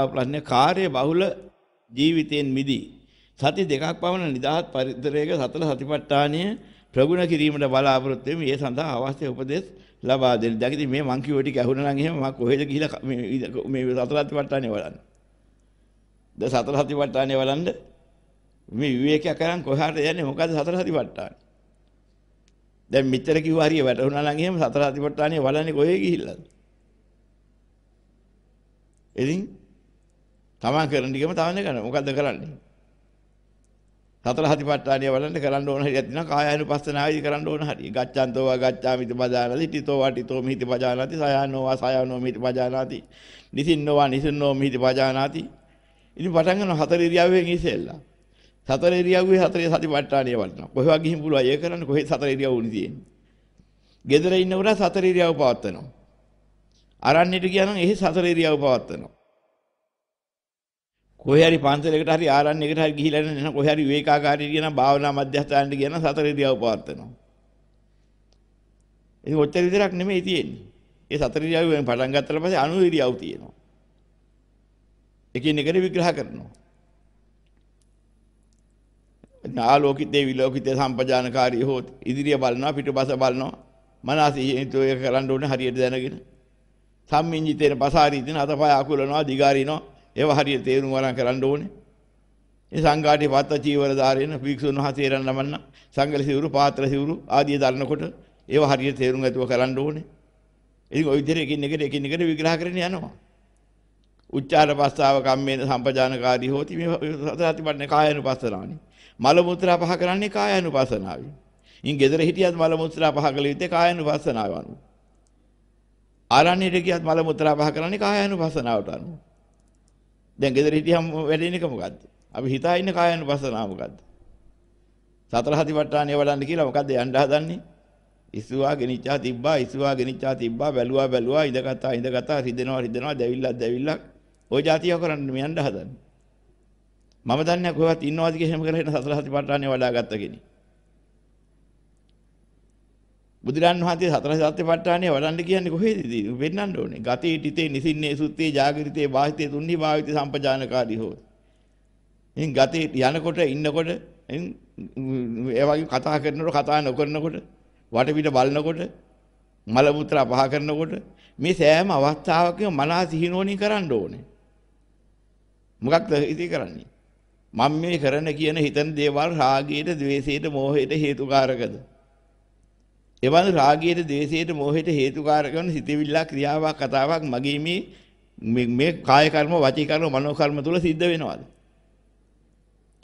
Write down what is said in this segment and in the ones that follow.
අවස්ථාව ප්‍රශ්නය කාර්ය බහුල ජීවිතයෙන් මිදී සති දෙකක් පමණ නිදහස් පරිසරයක සතර සතිපට්ඨානය ප්‍රගුණ කිරීමට බලාපොරොත්තු වෙමි. ඒ සඳහා අවශ්‍ය උපදෙස් ලබා දෙන්න. දැන් ඉතින් මේ මං කිව්ව ටික ඇහුණා නම් එහෙම මම කොහෙද ගිහිලා මේ මේ සතර සතිපට්ඨානය වඩන්නේ? ද සතර සතිපට්ඨානය වඩන්න මේ විවේකයක් කරන් කොහාට යන්නේ? මොකද සතර සතිපට්ඨානය? දැන් මෙච්චර කිව්ව හරිය වැටුණා නම් එහෙම සතර සතිපට්ඨානය වඩන්නේ කොහෙ ගිහිල්ලාද? ඉතින් තමන් කරන ටිකම තමන් කරන. මොකද්ද කරන්නේ? සතර හතිපට්ඨානිය වලන්න කරන්න ඕන හරියක් තියෙනවා. කායानुපස්සනාවයි කරන්න ඕන හරිය. ගච්ඡන්තෝ වා ගච්ඡාමිති බජානාති, ඨිතෝ වා ඨිතෝ මිහිති බජානාති, සයano වා සයano මිහිති බජානාති, නිසින්නෝ වා නිසින්නෝ මිහිති බජානාති. ඉතින් පටන් ගන්න හතර ඉරියව්වෙන් ඉසෙල්ලා. සතර ඉරියව්වේ හතරේ සතිපට්ඨානිය වඩනවා. කොහෙවත් ගිහින් පුළුවා ඒ කරන්න කොහෙත් සතර ඉරියව් උනි තියෙන්නේ. ගෙදර ඉන්න උරා සතර ඉරියව් පවත්වනවා. අරන්නේට ගියා නම් එහි සතර ඉරියව් පවත්වනවා. කොහේ හරි පන්සලකට හරි ආරණ්‍යයකට හරි ගිහිලා නේන කොහේ හරි විවේකාකාරී කියන භාවනා මධ්‍යස්ථානට කියන සතර ඉරියව් පවත්වනවා. ඉතින් ඔච්චර විතරක් නෙමෙයි තියෙන්නේ. ඒ සතර ඉරියව්වෙන් පටන් ගත්තට පස්සේ අනු ඉරියව් තියෙනවා. එකින් එකට විග්‍රහ කරනවා. නාලෝකිතේ විලෝකිතේ සම්පජානකාරී හොත් ඉදිරිය බලනවා පිටුපස බලනවා මනසින් ඒක කරන්න ඕනේ හරියට දැනගෙන සම්මිඤ්ඤිතේන පසාරීතින අතපය අකුලනවා දිගාරිනවා ඒව හරියට තේරුම් වරන් කරන්න ඕනේ. ඒ සංඝාටි පත්ත චීවර ධාරේන භික්ෂුන් වහන්සේරන් නමන්න සංගල සිවුරු පාත්‍ර සිවුරු ආදී දරනකොට ඒව හරියට තේරුම් ඇතුව කරන්න ඕනේ. ඉතින් ওই විදිහට එකින් එකට එකින් එකට විග්‍රහ කරගෙන යනවා. උච්චාර පස්සාව කම්මේන සම්පජානකාරී හෝති මේ සතිපට්ඨාන කායනුපස්සනාවනි. මල මුත්‍රා පහ කරන්නේ කායනුපස්සනාවයි. ඉන් ගෙදර හිටියත් මල මුත්‍රා පහ කළ යුත්තේ කායනුපස්සනාව අනුව. ආරණ්‍යයට ගියත් මල මුත්‍රා පහ කරන්නේ කායනුපස්සනාවට අනුව. දැන් ගෙදර හිටියම වැඩෙන එක මොකද්ද? අපි හිතා ඉන්න කායන පස්සනා මොකද්ද? සතර හතිපට්ඨානිය වඩන්න කියලා මොකද්ද යන්න හදන්නේ? ඉසුවා ගෙනිච්චා තිබ්බා ඉසුවා ගෙනිච්චා තිබ්බා බැලුවා බැලුවා ඉඳගත්තා ඉඳගත්තා රිදෙනවා රිදෙනවා දැවිල්ලක් දැවිල්ලක් ওই જાතිය කරන්න මේ යන්න හදන්නේ. මම දන්නේ කොහෙවත් ඉන්නවාද කියලා හැම කරගෙන සතර හතිපට්ඨානිය වඩා ගත්ත කෙනෙක්. බුදුරන් වහන්සේ සතර සත්‍යපට්ඨානය වඩන්න කියන්නේ කොහේදී? වෙන්නන්න ඕනේ. ගතේ ටිතේ නිසින්නේ සුත්තේ జాగරිතේ වාහිතේ තුන්හි භාවිතේ සම්පජානකාදී හෝ. එහෙන් ගතේ යනකොට ඉන්නකොට එහෙන් ඒ වගේ කතා කරනකොට කතා නොකරනකොට වටපිට බලනකොට මල මුත්‍රා පහ කරනකොට මේ සෑම අවස්ථාවකම මනස සිහිනෝණී කරන්න ඕනේ. මොකක්ද ඉති කරන්නේ? මම මේ කරන කියන හිතන දේවල් රාගයට, ద్వේෂයට, මෝහයට හේතුකාරකද? එවන් රාගයට, ද්වේෂයට, මෝහයට හේතුකාරක වන සිතවිල්ලා ක්‍රියාවක් කතාවක් මගේ මේ මේ කාය කර්ම, වාචික කර්ම, මනෝ කර්ම තුල සිද්ධ වෙනවාද?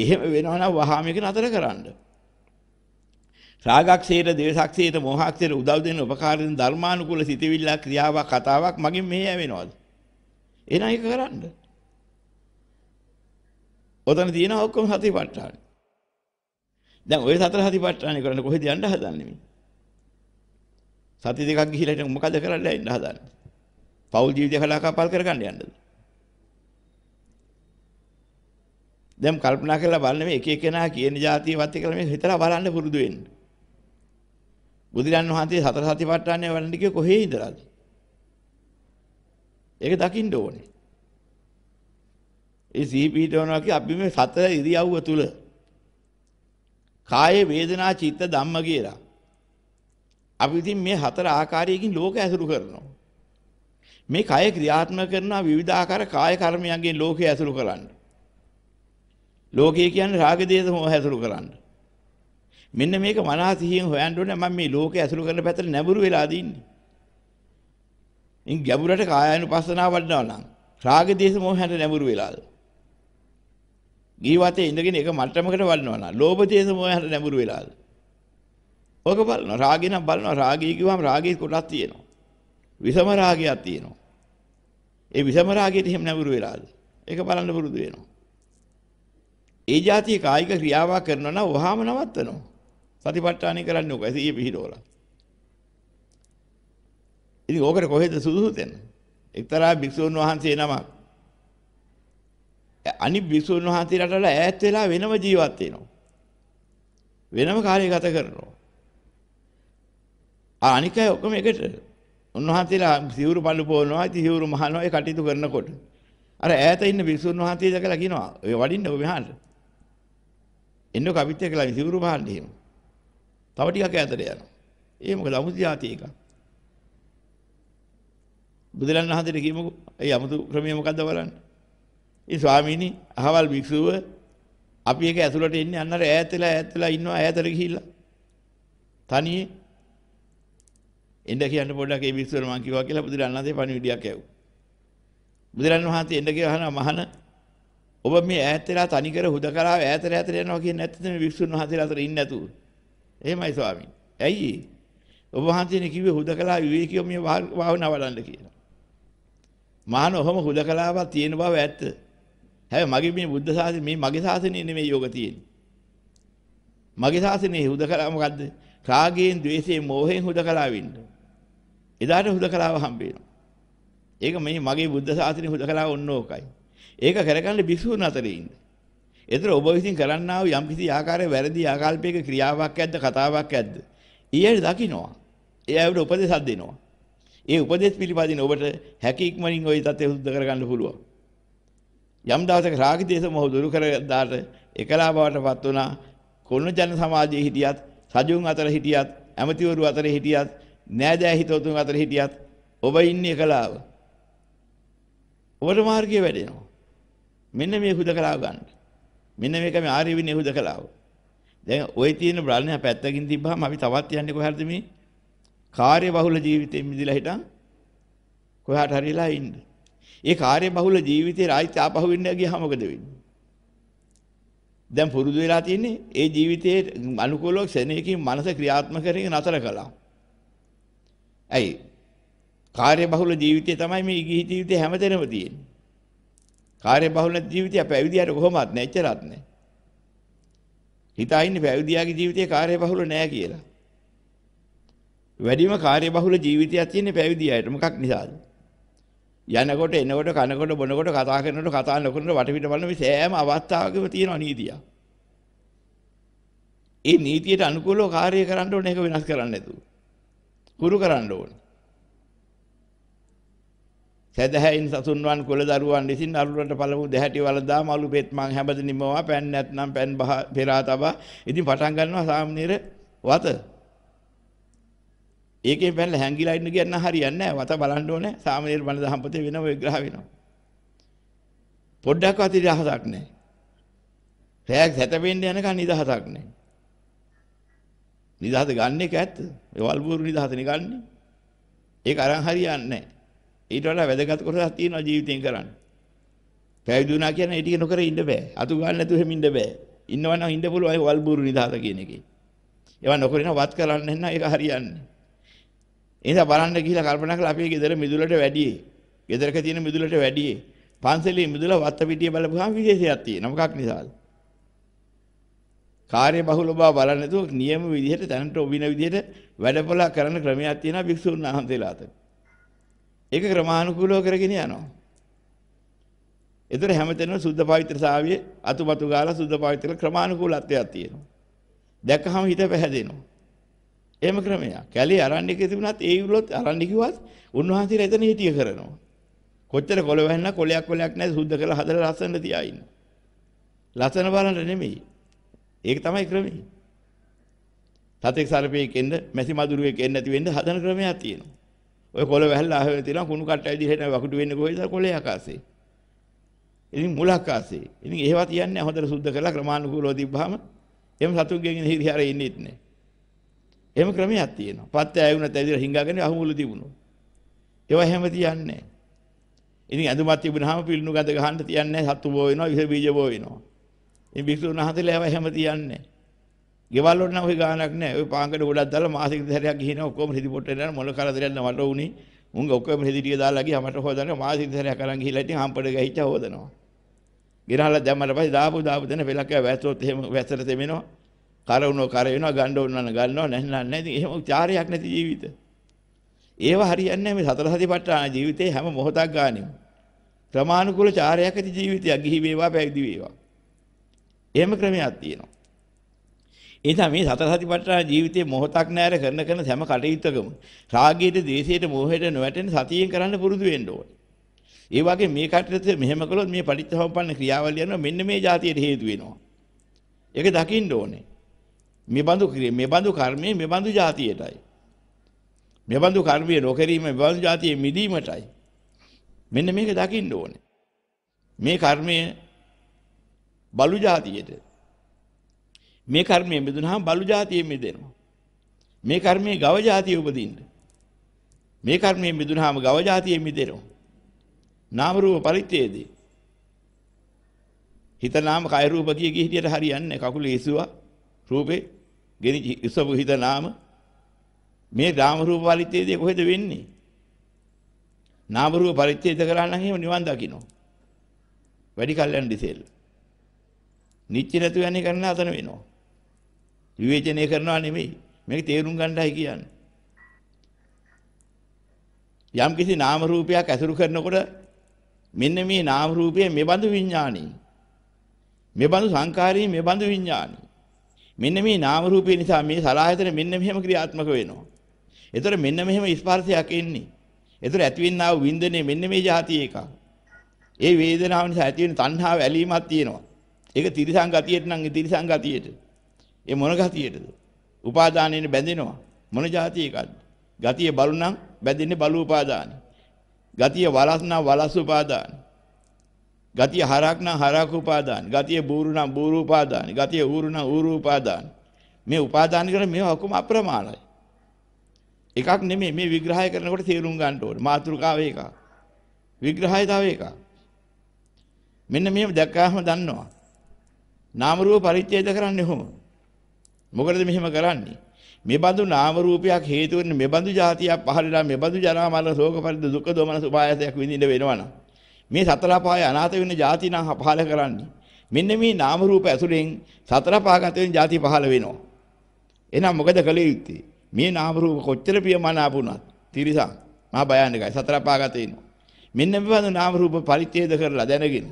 එහෙම වෙනවා නම් වහා මේක නතර කරන්න. රාගක්ෂේත, ද්වේෂක්ෂේත, මෝහක්ෂේත උදව් දෙන උපකාර දෙන ධර්මානුකූල සිතවිල්ලා ක්‍රියාවක් කතාවක් මගේ මෙහෙ ඇවෙනවාද? එහෙනම් ඒක කරන්න. ඔතන තියෙනවා ඔක්කොම සතිපට්ඨාන. දැන් ওই සතර සතිපට්ඨානේ කරන්නේ කොහෙද යන්න හදන්නේ මේ? සති දෙකක් ගිහිලා ඉතින් මොකද කරන්න ඇවිත් හදාන්නේ? පෞල් ජීවිතය කලාකපල් කරගන්න යන්නද? දැන් කල්පනා කරලා බලන්න මේ එක එකනා කියන જાතියවත් එක්කලා මේ හිතලා බලන්න පුරුදු වෙන්න. බුදුරන් වහන්සේ සතර සතිපට්ඨානය වඩන්න කිව්වේ කොහේ ඉඳලාද? ඒක දකින්න ඕනේ. ඒ සිහි පිටවනවා කිය අපි මේ සතර ඉරියව්ව තුල කාය වේදනා චිත්ත ධම්ම කියලා අපි ඉතින් මේ හතර ආකාරයකින් ලෝක ඇසුරු කරනවා. මේ කය ක්‍රියාත්මක කරන විවිධාකාර කාය කර්මයන්ගෙන් ලෝකය ඇසුරු කරන්න. ලෝකය කියන්නේ රාග දේශ මොහ ඇසුරු කරන්න. මෙන්න මේක මනසින් හොයන්න ඕනේ මම මේ ලෝකය ඇසුරු කරන පැත්තට නැඹුරු වෙලාද ඉන්නේ. ඉන් ගැඹුරට කායानुපස්සනාව වඩනවා නම් රාග දේශ මොහයට නැඹුරු වෙලාද? ගීවතේ ඉඳගෙන එක මට්ටමකට වඩනවා නම් ලෝභ දේශ මොහයට නැඹුරු වෙලාද? ඔක බලනවා රාගය නම් බලනවා රාගය කිව්වම රාගයේ කොටස් තියෙනවා. විෂම රාගයක් තියෙනවා. ඒ විෂම රාගයට එහෙම නැඹුරු වෙලාද? ඒක බලන්න පුරුදු වෙනවා. ඒ જાතිය කායික ක්‍රියාවක් කරනවා නම් වහාම නවත්තනවා. සතිපට්ඨානය කරන්න ඕක. ඇසිය පිහිඩෝලා. ඉතින් ඕකට කොහෙද සුදුසු තැන? එක්තරා භික්ෂුන් වහන්සේ නමක් අනිත් භික්ෂුන් වහන්සේලාට ඈත් වෙලා වෙනම ජීවත් වෙනවා. වෙනම කාර්යය ගත කරනවා. අනික ඔක්කොම එකට උන්වහන්සේලා සිවුරු පළු පොවනවා, ඉතින් සිවුරු මහනවා ඒ කටයුතු කරනකොට. අර ඈත ඉන්න විසුණු වහන්සේ දැකලා කියනවා ඔය වඩින්න ඔය මෙහාට. එන්නක අපිත් එක්කලා සිවුරු බහන්න එහෙම. තව ටිකක් ඈතට යනවා. ඒ මොකද අමුතු જાති එකක්. බුදුරන් වහන්සේට කියමුකෝ ඒ අමුතු ක්‍රමය මොකද්ද බලන්න. ඒ ස්වාමීනි අහවල් භික්ෂුව අපි එක ඇතුළට එන්නේ අන්නර ඈතලා ඈතලා ඉන්නවා ඈතට ගිහිල්ලා. තනියේ එන්න කියන්න පොඩ්ඩක් ඒ විශ්වර මං කිව්වා කියලා බුදුරන් වහන්සේ පණිවිඩයක් ඇව්වා. බුදුරන් වහන්සේ එන්න කියවහන මහන ඔබ මේ ඈත් වෙලා තනිකර හුදකලා ඈත ඈත යනවා කියන්නේ නැත්නම් මේ වික්ෂුන් වහන්සේලා අතර ඉන්නේ නැතුව. එහෙමයි ස්වාමීන්. ඇයි? ඔබ වහන්සේනේ කිව්වේ හුදකලා විවේකීව මේ භාවනා වඩන්න කියලා. මහාන ඔහම හුදකලාවක් තියෙන බව ඇත්ත. හැබැයි මගේ මේ බුද්ධ ශාසනය මේ මගේ ශාසනය නෙමෙයි යෝග තියෙන්නේ. මගේ ශාසනයේ හුදකලා මොකද්ද? රාගයෙන්, ద్వේෂයෙන්, මෝහයෙන් හුදකලා වෙන්නේ. එදාට හුදකලාව හම්බ වෙනවා. ඒක මේ මගේ බුද්ධ ශාසනයේ හුදකලාව ඔන්න ඕකයි. ඒක කරගන්න බිසුණු අතරේ ඉන්න. ඒතර ඔබ විසින් කරන්නා වූ යම් කිසි ආකාරයේ වැරදි ආකල්පයක ක්‍රියාවක් ඇද්ද කතාවක් ඇද්ද? ඊයට දකින්නවා. ඒ අයට උපදේශක් දෙනවා. ඒ උපදේශ පිළිපදින ඔබට හැකි ඉක්මනින් ওই තත්ත්වය හුද්ද කරගන්න පුළුවන්. යම් දවසක රාගදේශ මොහ දුරු කර දාට එකලා බවටපත් වුණා කොන්න ජන සමාජයේ හිටියත් සජුන් අතර හිටියත් ඇමතිවරු අතර හිටියත් නෑදෑ හිතවතුන් අතර හිටියත් ඔබ ඉන්නේ එකලාව. ඔබට මාර්ගය වැඩෙනවා. මෙන්න මේ හුදකලාව ගන්න. මෙන්න මේක මේ ආර්ය විනය හුදකලාව. දැන් ওই තියෙන බ්‍රහ්මයා පැත්තකින් තිබ්බහම අපි තවත් යන්නේ කොහටද මේ? කාර්ය බහුල ජීවිතෙන් මිදලා හිටන් කොහාට හරිලා ඉන්න. ඒ කාර්ය බහුල ජීවිතේ ආයිත් ආපහු වෙන්න ගියාම මොකද වෙන්නේ? දැන් පුරුදු වෙලා තින්නේ ඒ ජීවිතයේ අනුකූලව ක්ෂණයකින් මනස ක්‍රියාත්මක කරගෙන නතර කළා. ඇයි? කාර්ය බහුල ජීවිතය තමයි මේ ඉගිහි ජීවිතේ හැමතැනම තියෙන්නේ. කාර්ය බහුල ජීවිතය පැවිදියට කොහොමවත් නැහැ, එච්චරත් නැහැ. හිතා ඉන්නේ පැවිදියාගේ ජීවිතේ කාර්ය බහුල නැහැ කියලා. වැඩිම කාර්ය බහුල ජීවිතයක් තියෙන්නේ පැවිදියට. මොකක් නිසාද? යනකොට එනකොට කනකොට බොනකොට කතා කරනකොට කතා නොකරනකොට වටපිට බලන මේ සෑම අවස්ථාවකම තියෙන නීතියක්. ඒ නීතියට අනුකූලව කාර්ය කරන්න ඕනේ ඒක වෙනස් කරන්න නැතුව. කුරු කරන්න ඕනේ. සදහැයින් සසුන්වන් කුල දරුවන් විසින් අරුණට පළමු දෙහැටි වලදා මලු පෙත් මං හැමද නිමවා පෑන් නැත්නම් පෑන් බහ පෙරා තබා ඉතින් පටන් ගන්නවා සාමනීර වත ඒකේ පැනලා හැංගිලා ඉන්න කියන්න හරියන්නේ නැහැ වත බලන්න ඕනේ සාමනීර බණ දහම්පතේ වෙනම විග්‍රහ වෙනවා පොඩ්ඩක්වත් ඉතිහාසක් නැහැ රැයක් සැතපෙන්න යනකන් ඉතිහාසක් නැහැ නිදහස ගන්න එක ඇත්ත. ඒ වල්බూరు නිදහසනේ ගන්න. ඒක අරන් හරියන්නේ නැහැ. ඊට වඩා වැදගත් කොටසක් තියෙනවා ජීවිතෙන් කරන්න. පැවිදි වුණා කියන්නේ ඒ ටික නොකර ඉන්න බෑ. අතු ගන්න නැතුව හැම ඉන්න බෑ. ඉන්නවා නම් ඉන්න පුළුවන් ඒ වල්බూరు නිදහස කියන එකේ. ඒවා නොකරින වත් කරන්න නැන්න ඒක හරියන්නේ. ඒ නිසා බලන්න ගිහිලා කල්පනා කළා අපි ගෙදර මිදුලට වැඩියේ. ගෙදරක තියෙන මිදුලට වැඩියේ. පන්සලේ මිදුල වත්ත පිටිය බලපුවාම විශේෂයක් තියෙනවා. මොකක් නිසාද? කාර්ය බහුල බව බලන්නේ නැතුව නියම විදිහට දැනට ඔබින විදිහට වැඩපොළ කරන ක්‍රමයක් තියෙනවා භික්ෂුන් වහන්සේලා අතර. ඒක ක්‍රමානුකූලව කරගෙන යනවා. ඒතර හැමතැනම සුද්ධ පවිත්‍ර සාවිය අතුපතු ගාලා සුද්ධ පවිත්‍ර ක්‍රමානුකූලත්වයක් තියෙනවා. දැක්කහම හිත පැහැදෙනවා. එහෙම ක්‍රමයක්. කැලේ අරණ්‍ය එකේ තිබුණත් ඒ විලොත් අරණ්‍ය කිව්වත් උන්වහන්සේලා එතන හිටිය කරනවා. කොච්චර කොළ වැහෙන්න කොලයක් කොලයක් නැහැ සුද්ධ කරලා හදලා ලස්සන තියා ඉන්න. ලස්සන බලන්න නෙමෙයි. ඒක තමයි ක්‍රමය. තතෙක් සර්පයෙක් එන්න, මැසි මදුරුවෙක් එන්න නැති වෙන්න හදන ක්‍රමයක් තියෙනවා. ඔය කොළ වැහැල්ල ආවේ තියෙනවා කුණු කට්ටයි දිහට වකුඩු වෙන්නේ කොහෙද කොළේ ආකාශේ. ඉතින් මුල ආකාශේ. ඉතින් ඒවා තියන්නේ හොඳට සුද්ධ කරලා ක්‍රමානුකූලව තිබ්බහම එහෙම සතුන්ගෙන් එන හිරිහරේ ඉන්නෙත් නෑ. එහෙම ක්‍රමයක් තියෙනවා. පත්‍ය ඇයුණත් ඇවිදලා හිඟාගෙන අහුමුළු තිබුණා. ඒවා හැම තියන්නේ ඉතින් ඇඳුමක් තිබුණාම පිළිණු ගඳ ගහන්න තියන්නේ සතු බෝ වෙනවා විස බීජ බෝ වෙනවා මේ භික්ෂුන් වහන්සේලා හැව හැම තියන්නේ. ගෙවල් වල නම් ওই ගානක් නැහැ. ওই පාංගඩ ගොඩක් දාලා මාසික දෙහැරයක් ගිහිනවා ඔක්කොම රිදි පොට්ටේ දාන මොළ කරදරයක් නවට උනේ. මුංග ඔක්කොම රිදි ටික දාලා ගියා මට හොදන්නේ මාසික දෙහැරයක් අරන් ගිහිලා ඉතින් හම්පඩ ගහිච්චා හොදනවා. ගිරහලා දැම්මම පස්සේ දාපු දාපු දෙන වෙලක් වැස්සොත් එහෙම වැස්සට තෙමෙනවා. කර වුණෝ කර වෙනවා ගන්න ඕනන ගන්නවා නැන්නා නැහැ. ඉතින් එහෙම චාරයක් නැති ජීවිත. ඒව හරියන්නේ නැහැ මේ සතර සතිපට්ඨාන ජීවිතේ හැම මොහොතක් ගානෙම. ක්‍රමානුකූල චාරයක් ඇති ජීවිතයක් ගිහි වේවා පැවිදි වේවා. එහෙම ක්‍රමයක් තියෙනවා. එතන මේ සතර සතිපට්ඨාන ජීවිතයේ මොහොතක් නැර කරන කරන සෑම කටයුත්තකම රාගයට, ද්වේෂයට, මොහයට නොවැටෙන සතියෙන් කරන්න පුරුදු වෙන්න ඕනේ. ඒ වගේ මේ කටයුත්ත මෙහෙම කළොත් මේ පටිච්චසමුප්පන්න ක්‍රියාවලිය යනවා මෙන්න මේ જાතියට හේතු වෙනවා. ඒක දකින්න ඕනේ. මේ බඳු ක්‍රියේ මේ බඳු කර්මයේ මේ බඳු જાතියටයි. මේ බඳු කර්මයේ නොකිරීම මේ බඳු જાතියේ මිදීමටයි. මෙන්න මේක දකින්න ඕනේ. මේ කර්මය බලු જાතියට මේ කර්මය මිදුනහම බලු જાතියෙන් මිදෙනවා මේ කර්මයේ ගව જાතිය උපදින්න මේ කර්මයෙන් මිදුනහම ගව જાතියෙන් මිදෙනවා නාම රූප පරිත්‍යයේදී හිත නාම කය රූප කිය කී හිටියට හරියන්නේ කකුල ඉසුවා රූපේ ගෙනි ඉසවු හිත නාම මේ නාම රූප පරිත්‍යයේදී කොහෙද වෙන්නේ නාම රූප පරිත්‍යයද කරා නම් එහෙම නිවන් දකින්න වැඩි කල්යන් දිසෙල්ලා නිත්‍ය නැතුව යන්නේ කරන්න අතන වෙනවා. විවේචනය කරනවා නෙමෙයි. මේක තේරුම් ගන්නයි කියන්නේ. යම් කිසි නාම රූපයක් ඇසුරු කරනකොට මෙන්න මේ නාම රූපයේ මෙබඳු විඥානයි. මෙබඳු සංකාරී මෙබඳු විඥානයි. මෙන්න මේ නාම රූපය නිසා මේ සලායතන මෙන්න මෙහෙම ක්‍රියාත්මක වෙනවා. ඒතර මෙන්න මෙහෙම ස්පර්ශයක් එන්නේ. ඒතර ඇතිවෙනා වූ වින්දනයේ මෙන්න මේ જાතිය එකක්. ඒ වේදනාව නිසා ඇතිවෙන තණ්හාව ඇලීමක් තියෙනවා. ඒක තිරිසන් ගතියට නම් ඒ තිරිසන් ගතියට. ඒ මොන ගතියටද? උපාදානයෙන් බැඳෙනවා. මොන જાති එකක්ද? ගතිය බලු නම් බැඳෙන්නේ බලු උපාදානයි. ගතිය වලස් නම් වලස් උපාදානයි. ගතිය හරක් නම් හරක් උපාදානයි. ගතිය බూరు නම් බూరు උපාදානයි. ගතිය ඌරු නම් ඌරු උපාදානයි. මේ උපාදාන කර මේවා ඔක්කොම අප්‍රමාණයි. එකක් නෙමෙයි මේ විග්‍රහය කරනකොට තේරුම් ගන්න ඕනේ. මාතෘකාව එකක්. විග්‍රහය තව එකක්. මෙන්න මේව දැක්කාම දන්නවා. නාම රූප පරිත්‍යද කරන්නේ කොහොම? මොකටද මෙහෙම කරන්නේ? මේ බඳු නාම රූපයක් හේතු වෙන මේ බඳු જાතියක් පහළලා මේ බඳු ජරා මරණ ශෝක පරිද දුක් දොමන සුභායසයක් විඳින්න වෙනවනම් මේ සතර පහය අනාථ වෙන જાති නම් පහළ කරන්නේ. මෙන්න මේ නාම රූප ඇතුලෙන් සතර පහකට වෙන જાති පහළ වෙනවා. එහෙනම් මොකද කළ යුත්තේ? මේ නාම රූප කොච්චර ප්‍රියමනාප වුණත් තිරිසන් මහා භයානකයි සතර පහකට වෙනවා. මෙන්න මේ බඳු නාම රූප පරිත්‍යද කරලා දැනගෙන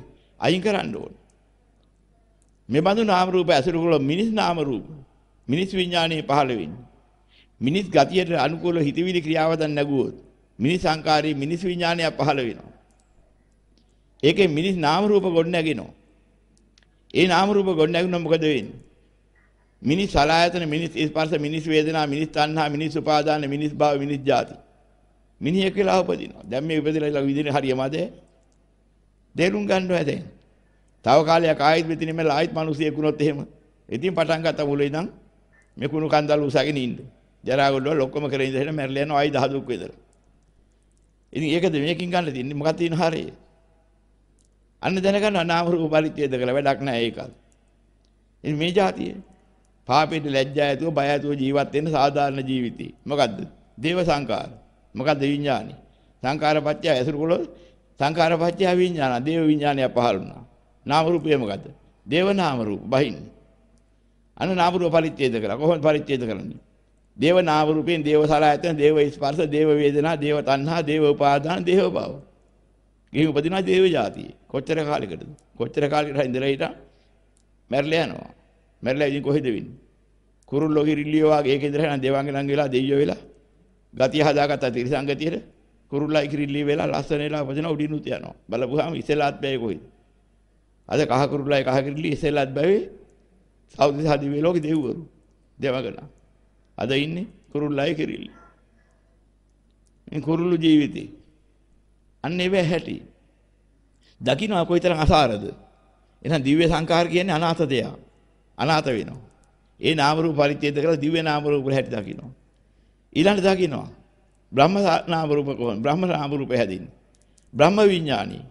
අයින් කරන්න ඕනේ. මේ බඳු නාම රූප ඇසුරුකල මිනිස් නාම රූප මිනිස් විඥානයේ පහළ වෙන්නේ. මිනිස් ගතියට අනුකූල හිතවිලි ක්‍රියාවදන් නැගුවොත් මිනිස් සංකාරී මිනිස් විඥානය පහළ වෙනවා. ඒකේ මිනිස් නාම රූප ගොඩ නැගෙනවා. ඒ නාම රූප ගොඩ නැගුණොත් මොකද වෙන්නේ? මිනිස් සලආයතන මිනිස් ස්පර්ශ මිනිස් වේදනා මිනිස් තණ්හා මිනිස් උපාදාන මිනිස් භාව මිනිස් ಜಾති. මිනිහෙක් වෙලා උපදිනවා. දැන් මේ උපදිනලා විදිහේ හරියමද? දේරුම් ගන්නව දැන්. තව කාලයක් ආයෙත් මෙතන ඉමෙලා ආයෙත් මිනිස්සෙක් වුණොත් එහෙම. ඉතින් පටන් ගත්ත මුල ඉඳන් මේ කුණු කන්දල් උසගෙන ඉන්න. ජරා ගොඩවල් ඔක්කොම කරේ ඉඳලා මැරිලා යනවා ආයෙ දහදුක් වෙදලා. ඉතින් ඒකද මේකින් ගන්න තින්නේ මොකක්ද තියෙන හරය? අන්න දැනගන්න නාම රූප පරිච්ඡේද කළ වැඩක් නැහැ ඒකත්. ඉතින් මේ જાතියේ පාපෙට ලැජ්ජා ඇතුව බය ඇතුව ජීවත් වෙන සාධාරණ ජීවිතේ. මොකද්ද? දේව සංකාර. මොකද්ද විඥානි? සංකාරපත්‍ය ඇසුරු කළොත් සංකාරපත්‍ය විඥාන දේව විඥානය පහළ වුණා. නාම රූපය මොකද්ද? දේව නාම රූප බහින්නේ. අන්න නාම රූප පරිච්ඡේද කරා. කොහොමද පරිච්ඡේද කරන්නේ? දේව නාම රූපයෙන් දේව සලආයතන, දේව ස්පර්ශ, දේව වේදනා, දේව තණ්හා, දේව උපාදාන, දේව භව. ගිහින් උපදිනවා දේව જાතියේ. කොච්චර කාලයකටද? කොච්චර කාලයකට ඉඳලා හිටා? මැරිලා යනවා. මැරිලා ඉතින් කොහෙද වෙන්නේ? කුරුල්ලෝ කිරිල්ලියෝ වගේ ඒක ඉඳලා යන දේවන්ගේ ළඟ වෙලා දෙයියෝ වෙලා ගතිය හදාගත්තා තිරිසංගතියේ කුරුල්ලා කිරිල්ලිය වෙලා ලස්සන වෙලා උපදිනවා උඩින් උත් යනවා. බලපුවාම ඉසලාත් බෑ කොහෙද? අද කහ කුරුල්ලයි කහ කිරිලි ඉස්සෙල්ලත් බැවේ සෞදි සාදිවේ ලෝකේ දෙව්වරු දෙවගණ. අද ඉන්නේ කුරුල්ලයි කිරිලි. මේ කුරුල්ලු ජීවිතේ. අන්න ඒවැ හැටි. දකින්න කොයිතරම් අසාරද. එහෙනම් දිව්‍ය සංකාර කියන්නේ අනාථ දෙයක්. අනාථ වෙනවා. ඒ නාම රූප පරිත්‍යද කරලා දිව්‍ය නාම රූප වල හැටි දකින්නවා. ඊළඟට දකින්නවා. බ්‍රහ්ම නාම රූප කොහොමද? බ්‍රහ්ම නාම රූප හැදින්නේ. බ්‍රහ්ම විඥානී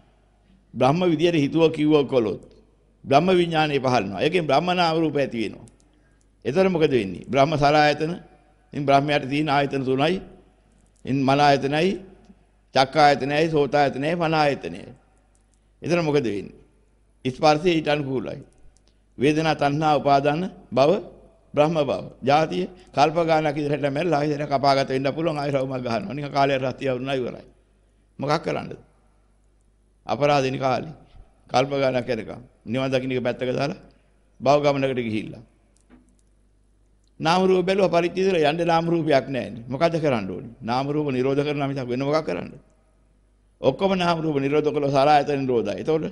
බ්‍රහ්ම විදියට හිතුව කිව්ව කළොත් බ්‍රහ්ම විඥානය පහළනවා. ඒකෙන් බ්‍රහ්ම නාම රූප ඇති වෙනවා. එතන මොකද වෙන්නේ? බ්‍රහ්ම සලායතන, ඉන් බ්‍රහ්මයට තියෙන ආයතන තුනයි, ඉන් මන ආයතනයි, චක්ක ආයතනයි, සෝත ආයතනයි, මන ආයතනයි. එතන මොකද වෙන්නේ? ස්පර්ශය ඊට අනුකූලයි. වේදනා තණ්හා උපාදාන භව බ්‍රහ්ම භව. ජාතිය කල්ප ගානක් ඉදිරියට මැරලා ආයෙත් කපාගත වෙන්න පුළුවන් ආයෙ රවුමක් ගහනවා. නිකන් කාලය රත්තිය වුණා ඉවරයි. මොකක් කරන්නද? අපරාධින කාලේ කල්ප ගානක් යනකම් නිවන් දකින්න එක පැත්තක දාලා භව ගමනකට ගිහිල්ලා නාම රූප බැලුවා පරිත්‍ති ඉඳලා යන්නේ නාම රූපයක් නැහැනේ. මොකද කරන්න ඕනේ? නාම රූප නිරෝධ කරනවා මිසක් වෙන මොකක් කරන්නද? ඔක්කොම නාම රූප නිරෝධ කළා සලආයතන නිරෝධයි. එතකොට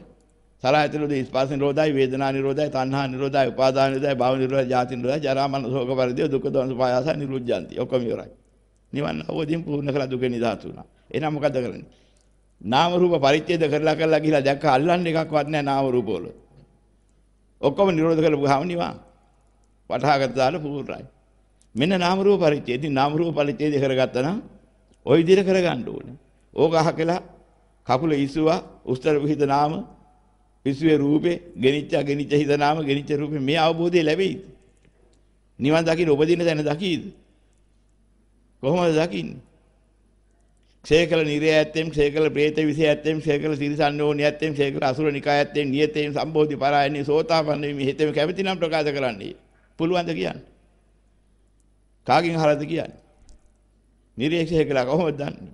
සලආයතනෝදී ස්පර්ශ නිරෝධයි, වේදනා නිරෝධයි, තණ්හා නිරෝධයි, උපාදාන නිරෝධයි, භව නිරෝධයි, ජාති නිරෝධයි, ජරා මරණ ශෝක පරිදේ දුක්ඛ දෝමන පායාස නිරුද්ධාන්ති. ඔක්කොම ඉවරයි. නිවන් අවබෝධයෙන් පූර්ණ කළ දුක නිදහස් වුණා. එහෙනම් මොකද කරන්නේ? නාම රූප පරිච්ඡේද කරලා කරලා ගිහිලා දැක්ක අල්ලන්න එකක්වත් නැහැ නාම රූප වල. ඔක්කොම නිරෝධ කරපු ගාම නිවා. වටහාගත දාලා පූර්ණයි. මෙන්න නාම රූප පරිච්ඡේදී නාම රූප පරිච්ඡේද කරගත්තා නම් ওই විදිහට කරගන්න ඕනේ. ඕක අහකලා කකුල ඉසුවා උස්තර විහිද නාම පිසුවේ රූපේ ගෙනිච්ච ගෙනිච්ච හිත නාම ගෙනිච්ච රූපේ මේ අවබෝධය ලැබෙයිද? නිවන් දකින්න උපදින තැන දකීද? කොහොමද දකින්නේ? ක්ෂය කළ නිරය ඇත්තෙන් ක්ෂය කළ ප්‍රේත විෂය ඇත්තෙන් ක්ෂය කළ තිරිසන්නෝනි ඇත්තෙන් ක්ෂය කළ අසුර නිකාය ඇත්තෙන් නියතයෙන් සම්බෝධි පරායනි සෝතාපන්න වීම හේතෙම කැමති නම් ප්‍රකාශ කරන්නේ පුළුවන්ද කියන්නේ කාගෙන් අහලාද කියන්නේ නිරීක්ෂය කළා කොහොමද දන්නේ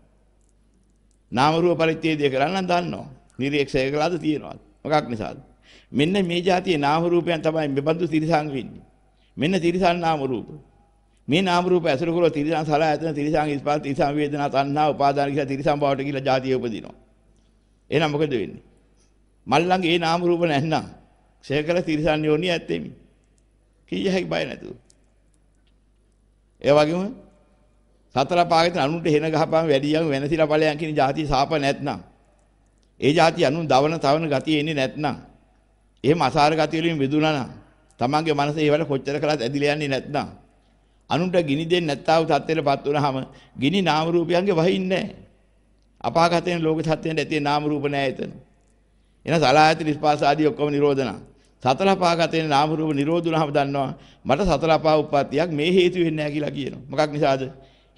නාම රූප පරිච්ඡේදය කරන්න දන්නවා නිරීක්ෂය කළාද තියනවාද මොකක් නිසාද මෙන්න මේ જાතියේ නාම රූපයන් තමයි මෙබඳු තිරිසන් වෙන්නේ මෙන්න තිරිසන් නාම රූප මේ නාම රූප ඇසුරු කරලා තිරිසන් සලහ ඇතන තිරිසන් ඉස්පස් තිරිසන් වේදනා තණ්හා උපාදාන කියලා තිරිසන් බවට කියලා જાතිය උපදිනවා. එහෙනම් මොකද වෙන්නේ? මල්ලංගේ මේ නාම රූප නැත්නම් ක්ෂේකල තිරිසන් යෝනිය ඇත්තෙමි. කීය හැකි බය නැතුව. ඒ වගේම සතර පාගෙන් අනුන්ට හෙන ගහපම වැඩියම වෙනසිලා ඵලයන් කියන જાතිය සාප නැත්නම් ඒ જાතිය අනුන් දවන තවන ගතිය එන්නේ නැත්නම් එහෙම අසාර ගතිය වලින් විදුණා නම් තමන්ගේ මනසේ ඒවට කොච්චර කළත් ඇදිලා යන්නේ නැත්නම් අනුන්ට ගිනි දෙන්නේ නැත්තා වූ තත්ත්වයටපත් වුනහම ගිනි නාම රූපයන්ගේ වහින්නේ නැහැ. අපාගතයෙන් ලෝක සත්‍යයෙන් ඇති නාම රූප නැහැ එතන. එන සලායති නිස්පාස ආදී ඔක්කොම නිරෝධනා. සතර අපාගතයෙන් නාම රූප නිරෝධුනහම දන්නවා මට සතර අපා උප්පත්තියක් මේ හේතු වෙන්නේ නැහැ කියලා කියනවා. මොකක් නිසාද?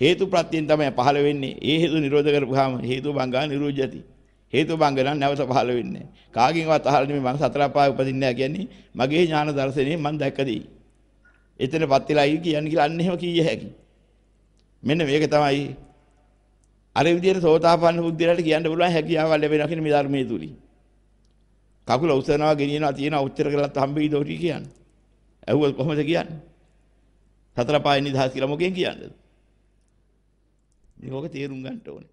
හේතු ප්‍රත්‍යයෙන් තමයි පහළ වෙන්නේ. ඒ හේතු නිරෝධ කරපුවාම හේතු බංගා නිරෝධයති. හේතු බංගලන් නැවත පහළ වෙන්නේ. කාගෙන්වත් අහලා නෙමෙයි මම සතර අපාය උපදින්නේ නැහැ කියන්නේ මගේ ඥාන දර්ශනයෙන් මම දැක්කදී. එතනපත් වෙලායි කියන්නේ කියලා අන්න එහෙම කීය හැකි. මෙන්න මේක තමයි අර විදිහට සෝතාපන්න බුද්ධිලාට කියන්න පුළුවන් හැකියාව ලැබෙනවා කියන මේ ධර්මයේ තුලින්. කකුල උස්සනවා ගෙනියනවා තියෙනවා උච්චර කරලත් හම්බෙයි දෝටි කියන්නේ. ඇහුවොත් කොහොමද කියන්නේ? සතර පාය නිදහස් කියලා මොකෙන් කියන්නේද? මේක තේරුම් ගන්න ඕනේ.